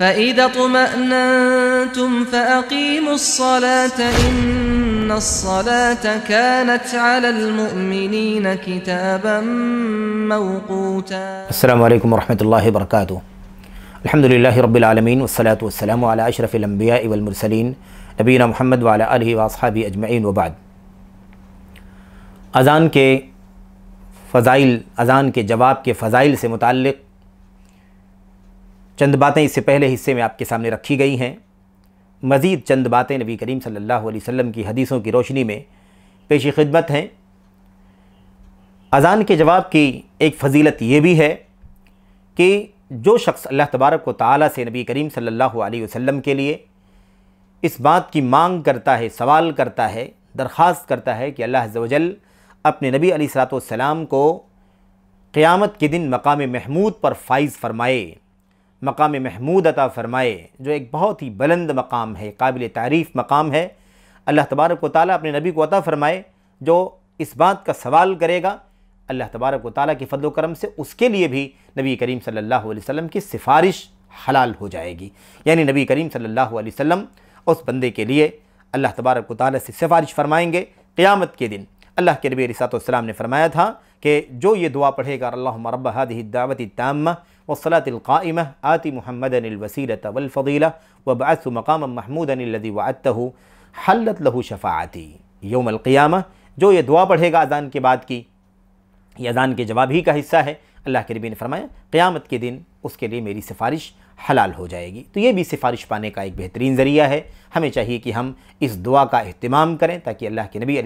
فإذا اطمأننتم فأقيموا الصلاة إن الصلاة كانت على المؤمنين كتابا موقوتا السلام عليكم ورحمة الله وبركاته الحمد لله رب العالمين والصلاة والسلام على أشرف الأنبياء والمرسلين نبينا محمد وعلى آله وأصحابه أجمعين وبعد أذان كي فضائل أذان كي جواب كي فضائل سي متعلق चंद बातें इससे पहले हिस्से में आपके सामने रखी गई हैं मज़ीद चंद बातें नबी करीम सल्लल्लाहु अलैहि वसल्लम की हदीसों की रोशनी में पेश खिदमत हैं अज़ान के जवाब की एक फजीलत ये भी है कि जो शख्स अल्लाह तबारक को ताली से नबी करीम सल्लल्लाहु अलैहि वसल्लम के लिए इस बात की मांग करता है सवाल करता है दरख्वास्त करता है कि अल्लाह वजल अपने नबी अली सलाम को क़्यामत के दिन मकाम महमूद पर फाइज़ फरमाए मकाम महमूद अता फ़रमाए जो एक बहुत ही बुलंद मकाम है काबिल तारीफ़ मकाम है अल्लाह तबारक व ताली अपने नबी को अता फ़रमाए जो इस बात का सवाल करेगा अल्लाह तबारक व ताली के फ़ضल करम से उसके लिए भी नबी करीम सल्ला वसम की सिफारिश हलाल हो जाएगी यानी नबी करीम सल्ला वसम उस बंदे के लिए अल्लाह तबारक ताली से सिफारिश फरमाएंगे क़्यामत के दिन अल्लाह के नबी रिसात ने फरमाया था कि जो ये दुआ पढ़ेगा अल्लाह रब दावत तामा والصلاة القائمة آتي محمدا الوسيلة والفضيلة وابعثه مقاما محمودا الذي وعدته حلت له شفاعتي يوم القيامة جو یہ دعا پڑھے گا اذان کے بعد کی یہ اذان کے جواب ہی کا حصہ ہے اللہ کے نبی نے فرمایا قیامت کے دن اس کے لیے میری سفارش हलाल हो जाएगी तो ये भी सिफारिश पाने का एक बेहतरीन ज़रिया है हमें चाहिए कि हम इस दुआ का अहतमाम करें ताकि अल्लाह के नबी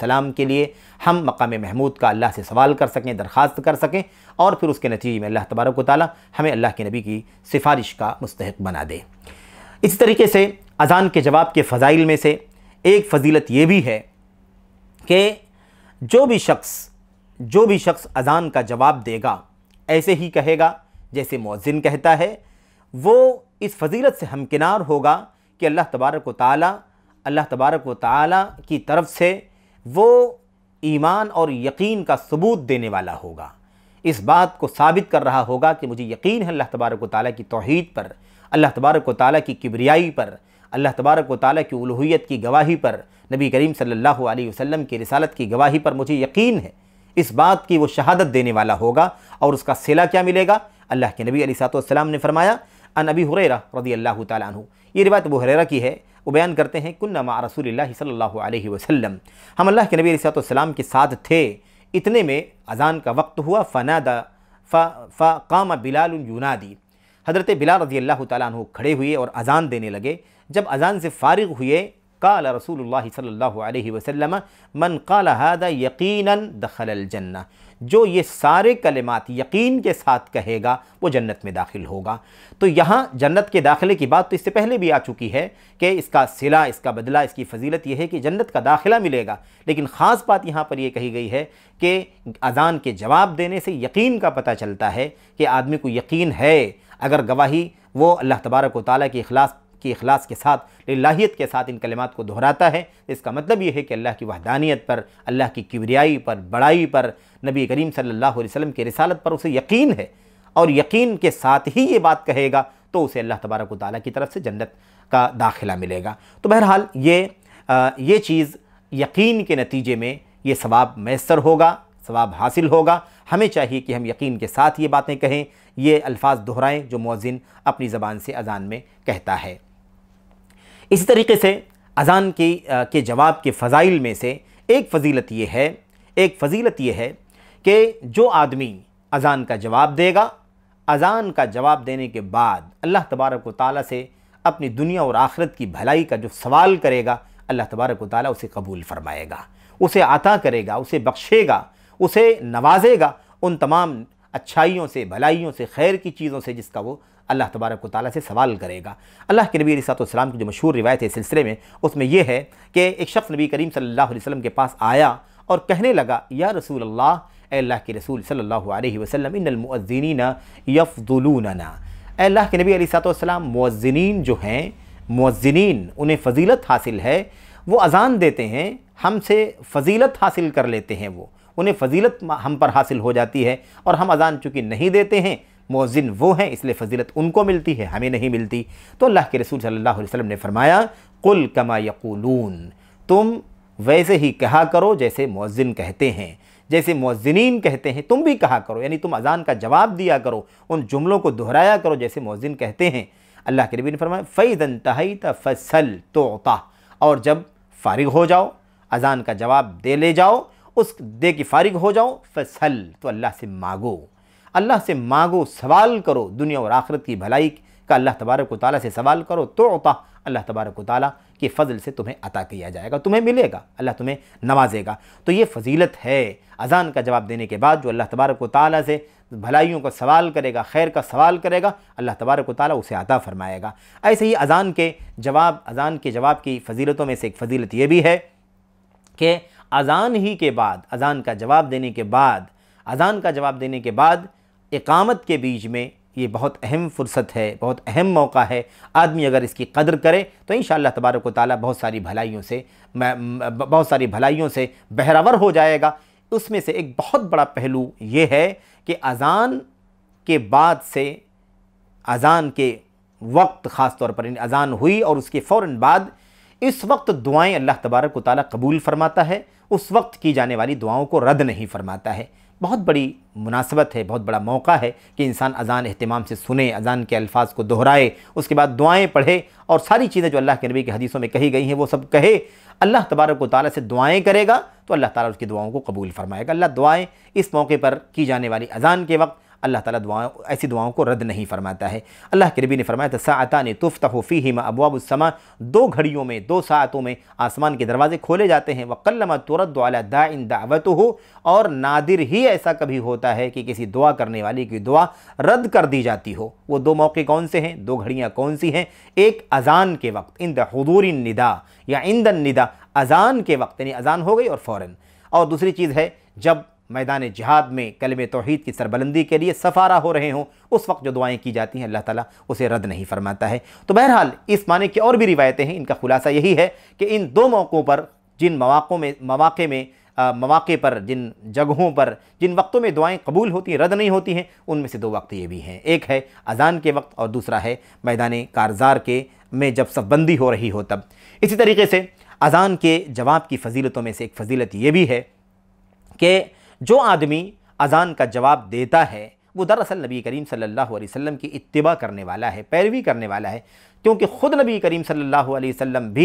सलाम के लिए हम मकाम महमूद का अल्लाह से सवाल कर सकें दरख्वास्त कर सकें और फिर उसके नतीजे में अल्लाह तबारक ताली हमें अल्लाह के नबी की सिफारिश का मुस्तक बना दे इसी तरीके से अज़ान के जवाब के फ़जाइल में से एक फजीलत ये भी है कि जो भी शख्स जो भी शख्स अज़ान का जवाब देगा ऐसे ही कहेगा जैसे मौजिन कहता है वो इस फजीलत से हमकिनार होगा कि अल्लाह तबारक ताली अल्लाह तबारक ताली की तरफ से वो ईमान और यकीन का सबूत देने वाला होगा इस बात को साबित कर रहा होगा कि मुझे यकीन है अल्लाह तबारक ताली की तोहद पर अल्लाह तबारक ताली की किबरियाई पर अल्लाह तबारक ताली की उलूहियत की गवाही पर नबी करीम सल्लल्लाहु अलैहि वसल्लम की रिसालत की गवाही पर मुझे यकीन है इस बात की वो शहादत देने वाला होगा और उसका सिला क्या मिलेगा अल्लाह के नबी अली सातोसम ने फरमाया अन अबी हुररा रदी अल्लाह तु ये रिवायत अबू की है वो बयान करते हैं कुन्ना मा रसूल सल्ह वसलम हम अल्लाह के नबी सलाम के साथ थे इतने में अजान का वक्त हुआ फ़नादा फ काम यूनादी हज़रत बिलाल रजी अल्लाह तु खड़े हुए और अजान देने लगे जब अजान से फारग हुए صلى रसूल عليه وسلم من قال هذا يقينا دخل जन्ना जो ये सारे कलिमात यकीन के साथ कहेगा वो जन्नत में दाखिल होगा तो यहाँ जन्नत के दाखिले की बात तो इससे पहले भी आ चुकी है कि इसका सिला इसका बदला इसकी फजीलत यह है कि जन्नत का दाखिला मिलेगा लेकिन ख़ास बात यहाँ पर यह कही गई है कि अजान के जवाब देने से यकीन का पता चलता है कि आदमी को यकीन है अगर गवाही वो अल्लाह तबारक वाली के अखलास कि अखलास के साथ लाहीत के साथ इन कलमात को दोहराता है इसका मतलब यह है कि अल्लाह की वहदानियत पर अल्लाह की किबरियाई पर बड़ाई पर नबी करीम सल्लल्लाहु अलैहि वसल्लम की रिसालत पर उसे यकीन है और यकीन के साथ ही ये बात कहेगा तो उसे अल्लाह तबारक ताली की तरफ से जन्नत का दाखिला मिलेगा तो बहरहाल ये आ, ये चीज़ यकीन के नतीजे में ये सवाब मैसर होगा सवाब हासिल होगा हमें चाहिए कि हम यकीन के साथ ये बातें कहें ये अल्फाज दोहराएं जो मौज़िन अपनी ज़बान से अजान में कहता है इसी तरीके से अज़ान के के जवाब के फ़ज़ाइल में से एक फजीलत ये है एक फजीलत ये है कि जो आदमी अज़ान का जवाब देगा अज़ान का जवाब देने के बाद अल्लाह तबारक ताल से अपनी दुनिया और आखरत की भलाई का जो सवाल करेगा अल्लाह तबारक ताल उसे कबूल फरमाएगा उसे आता करेगा उसे बख्शेगा उसे नवाजेगा उन तमाम अच्छाइयों से भलाइयों से खैर की चीज़ों से जिसका वो अल्लाह तबारक ताली से सवाल करेगा अल्लाह के नबी सलाम की जो मशहूर रिवायत है इस सिलसिले में उसमें यह है कि एक शख्स नबी करीम सल्ला अलैहि के पास आया और कहने लगा या रसूल अल्लाह अल्लाह के रसूल सल्ला वसलम वसल्लम इनमुअज़िनीना अल्लाह के नबी सलाम मुअज़िनीन जो हैं मुअज़िनीन उन्हें फ़जीलत हासिल है वो अज़ान देते हैं हमसे फ़जीलत हासिल कर लेते हैं वो उन्हें फ़जीलत हम पर हासिल हो जाती है और हम अज़ान चूँकि नहीं देते हैं मोजिन वो हैं इसलिए फजीलत उनको मिलती है हमें नहीं मिलती तो अल्लाह के रसूल सल्लल्लाहु अलैहि वसल्लम ने फरमाया कुल कमा यकूलून तुम वैसे ही कहा करो जैसे मोजिन कहते हैं जैसे मौजिन कहते हैं तुम भी कहा करो यानी तुम अजान का जवाब दिया करो उन जुमलों को दोहराया करो जैसे मोजिन कहते हैं अल्लाह के नबी ने फरमाया फ़ैज़ तहई फसल तोता और जब फारिग हो जाओ अजान का जवाब दे ले जाओ उस दे की फारिग हो जाओ फसल तो अल्लाह से मांगो अल्लाह से मांगो सवाल करो दुनिया और आखरत की भलाई का अल्लाह तबारक ताली से सवाल करो तो उता अल्लाह तबारक ताली के फ़जल से तुम्हें अता किया जाएगा तुम्हें मिलेगा अल्लाह तुम्हें नवाजेगा तो ये फजीलत है अज़ान का जवाब देने के बाद जो अल्लाह तबारक ताली से भलाइयों का सवाल करेगा खैर का सवाल करेगा अल्लाह तबारक ताली उसे अता फ़रमाएगा ऐसे ही अज़ान के जवाब अज़ान के जवाब की फजीलतों में से एक फजीलत यह भी है कि अज़ान ही के बाद अज़ान का जवाब देने के बाद अज़ान का जवाब देने के बाद इकामत के बीच में ये बहुत अहम फुर्सत है बहुत अहम मौका है आदमी अगर इसकी कदर करे तो इन शाह तबारक ताली बहुत सारी भलाइयों से बहुत सारी भलाइयों से बहरावर हो जाएगा उसमें से एक बहुत बड़ा पहलू ये है कि अज़ान के बाद से अज़ान के वक्त ख़ास तौर पर अज़ान हुई और उसके फ़ौर बाद इस वक्त दुआएं अल्लाह तबारक ताली कबूल फरमाता है उस वक्त की जाने वाली दुआओं को रद्द नहीं फरमाता है बहुत बड़ी मुनासबत है बहुत बड़ा मौका है कि इंसान अज़ान अहतमाम से सुने अज़ान के अल्फाज को दोहराए उसके बाद दुआएँ पढ़े और सारी चीज़ें जो अल्लाह के नबी के हदीसों में कही गई हैं वो सब कहे अल्लाह तबारक ताली से दुआएँ करेगा तो अल्लाह ताली उसकी दुआओं को कबूल फरमाएगा अल्लाह दुआएँ इस मौके पर की जाने वाली अज़ान के वक्त अल्लाह ताला दुआओं ऐसी दुआओं को रद्द नहीं फरमाता है अल्लाह के नबी ने फरमाया था साता ने तुफ्त होफ़ी ही उसमा दो घड़ियों में दो सातों में आसमान के दरवाजे खोले जाते हैं वकलमा तुरद अला दा इन दावत हो और नादिर ही ऐसा कभी होता है कि किसी दुआ करने वाली की दुआ रद्द कर दी जाती हो वो दो मौके कौन से हैं दो घड़ियाँ कौन सी हैं एक अजान के वक्त इन द निदा या इन द निदा अजान के वक्त यानी अजान हो गई और फ़ौर और दूसरी चीज़ है जब मैदान जहाद में कलम तोहद की सरबलंदी के लिए सफारा हो रहे हों उस वक्त जो दुआएं की जाती हैं अल्लाह ताला उसे रद्द नहीं फरमाता है तो बहरहाल इस माने की और भी रिवायतें हैं इनका खुलासा यही है कि इन दो मौक़ों पर जिन मौाक़ों में मौक़े में मौाक़े पर जिन जगहों पर जिन वक्तों में दुआएं कबूल होती हैं रद्द नहीं होती हैं उनमें से दो वक्त ये भी हैं एक है अजान के वक्त और दूसरा है मैदान कारजार के में जब सफबंदी हो रही हो तब इसी तरीके से अजान के जवाब की फजीलतों में से एक फजीलत ये भी है कि जो आदमी अज़ान का जवाब देता है वो दरअसल नबी करीम सल्लल्लाहु अलैहि वसल्लम की इतबा करने वाला है पैरवी करने वाला है क्योंकि ख़ुद नबी करीम सल्लल्लाहु अलैहि वसल्लम भी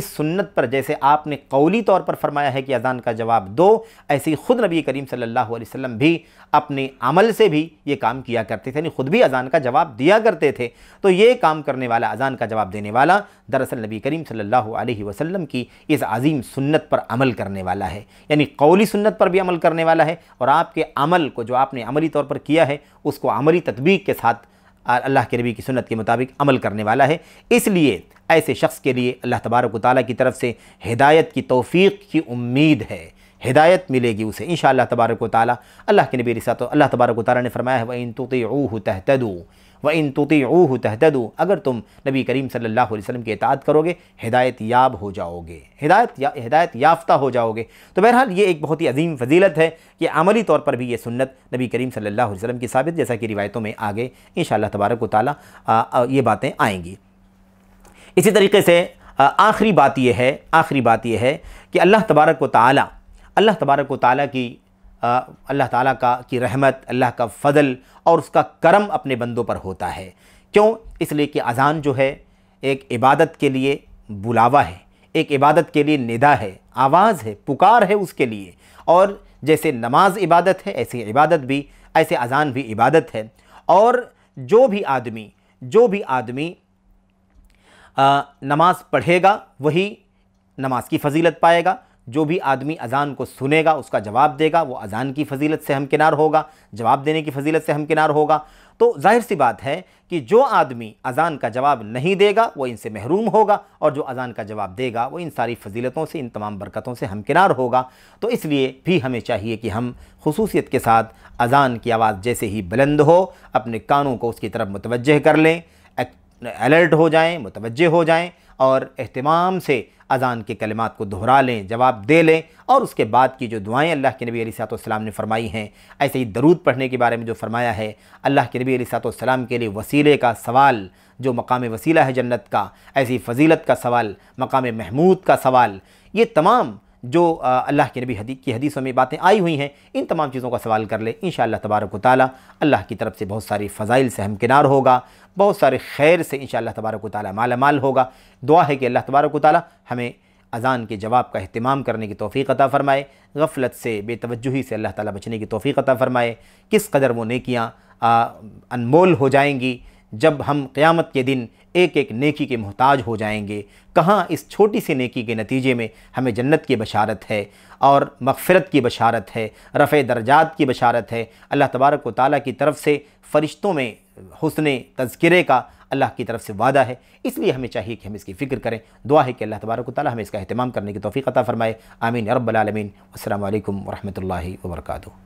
इस सुन्नत पर जैसे आपने कौली तौर पर फरमाया है कि अज़ान का जवाब दो ऐसे ही ख़ुद नबी करीम सल्लल्लाहु अलैहि वसल्लम भी अपने अमल से भी ये काम किया करते थे यानी ख़ुद भी अज़ान का जवाब दिया करते थे तो ये काम करने वाला अज़ान का जवाब देने वाला दरअसल नबी करीम सल्लल्लाहु अलैहि वसल्लम की इस अजीम सुन्नत पर अमल करने वाला है यानी कौली सुन्नत पर भी अमल करने वाला है और आपके अमल को जो आपने अमली तौर पर किया है उसको अमली तदबीक के साथ और अल्लाह के नबी की सुनत के मुताबिक अमल करने वाला है इसलिए ऐसे शख्स के लिए अल्लाह तबारक ताली की तरफ से हिदायत की तोफ़ी की उम्मीद है हिदायत मिलेगी उसे इन शाह तबारक ताली अल्लाह के नबी रिसात अल्लाह तबारक ताली ने फरमाया है वह इन तो तहतदू व इन तुती ऊह तहतदू अगर तुम नबी करीम सल्लल्लाहु अलैहि वसल्लम की इतात करोगे हिदायत याब हो जाओगे हिदायत या हिदायत याफ्ता हो जाओगे तो बहरहाल ये एक बहुत ही अजीम फजीलत है कि अमली तौर पर भी ये सुन्नत नबी करीम सल्लल्लाहु अलैहि वसल्लम की साबित जैसा कि रिवायतों में आगे इन तबारक ताली ये बातें आएंगी इसी तरीके से आखिरी बात यह है आखिरी बात यह है कि अल्लाह तबारक व ताली अल्लाह तबारक व ताली की अल्लाह ताला का की रहमत अल्लाह का फ़ज़ल और उसका करम अपने बंदों पर होता है क्यों इसलिए कि अज़ान जो है एक इबादत के लिए बुलावा है एक इबादत के लिए निदा है आवाज़ है पुकार है उसके लिए और जैसे नमाज इबादत है ऐसी इबादत भी ऐसे अज़ान भी इबादत है और जो भी आदमी जो भी आदमी नमाज़ पढ़ेगा वही नमाज की फजीलत पाएगा जो भी आदमी अज़ान को सुनेगा उसका जवाब देगा वो अज़ान की फजीलत से हमकिनार होगा जवाब देने की फजीलत से हमकिनार होगा तो जाहिर सी बात है कि जो आदमी अज़ान का जवाब नहीं देगा वो इनसे महरूम होगा और जो अज़ान का जवाब देगा वो इन सारी फजीलतों से इन तमाम बरकतों से हमकिनार होगा तो इसलिए भी हमें चाहिए कि हम खसूसियत के साथ अज़ान की आवाज़ जैसे ही बुलंद हो अपने कानों को उसकी तरफ मुतवजह कर लें अलर्ट हो जाएँ मुतवजह हो जाएँ और अहतमाम से अज़ान के कलमात को दोहरा लें जवाब दे लें और उसके बाद की जो दुआएं अल्लाह के नबी सलाम ने फरमाई हैं ऐसे ही दरूद पढ़ने के बारे में जो फरमाया है अल्लाह के नबी सलाम के लिए वसीले का सवाल जो मकाम वसीला है जन्नत का ऐसी फजीलत का सवाल मकाम महमूद का सवाल ये तमाम जो अल्लाह के नबी हदी की हदीसों में बातें आई हुई हैं इन तमाम चीज़ों का सवाल कर ले इन तबारक ताली अल्लाह की तरफ से बहुत सारी फ़ज़ाइल से हमकिनार होगा बहुत सारे खैर से इन शाह तबारक ताली मालामाल होगा दुआ है कि अल्लाह तबारक ताली हमें अज़ान के जवाब का अहतमाम करने की तोफ़ी अता फ़रमाए गफलत से बेतवजही से अल्लाह ताली बचने की तोफ़ी अता फ़रमाए किस कदर वो नेकियाँ अनमोल हो जाएंगी जब हम क़्यामत के दिन एक एक नेकी के मोहताज हो जाएंगे कहाँ इस छोटी सी नेकी के नतीजे में हमें जन्नत की बशारत है और मगफ़रत की बशारत है रफ़ दर्जात की बशारत है अल्लाह तबारक व ताली की तरफ से फ़रिश्तों में हुसन तस्करे का अल्लाह की तरफ से वादा है इसलिए हमें चाहिए कि हम इसकी फ़िक्र करें दुआ है कि अल्लाह तबारक ताली हमें इसका अहतमाम करने की तोफ़ी अता फ़रमाए आमीन अरबालमीन असल वरम्ह वर्का